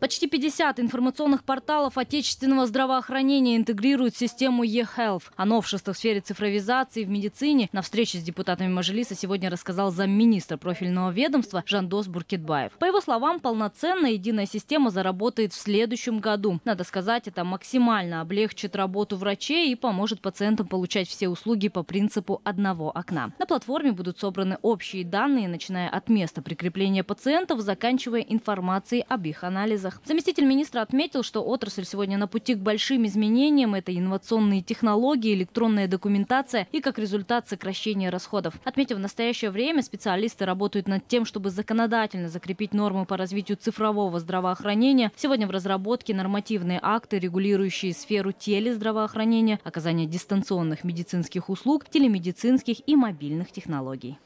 Почти 50 информационных порталов отечественного здравоохранения интегрируют систему e-health. О новшествах в сфере цифровизации в медицине на встрече с депутатами Мажилиса сегодня рассказал замминистра профильного ведомства Жандос Буркетбаев. По его словам, полноценная единая система заработает в следующем году. Надо сказать, это максимально облегчит работу врачей и поможет пациентам получать все услуги по принципу одного окна. На платформе будут собраны общие данные, начиная от места прикрепления пациентов, заканчивая информацией об их анализах базах. Заместитель министра отметил, что отрасль сегодня на пути к большим изменениям. Это инновационные технологии, электронная документация и как результат сокращение расходов. Отметив, в настоящее время специалисты работают над тем, чтобы законодательно закрепить нормы по развитию цифрового здравоохранения. Сегодня в разработке нормативные акты, регулирующие сферу телездравоохранения, оказания дистанционных медицинских услуг, телемедицинских и мобильных технологий.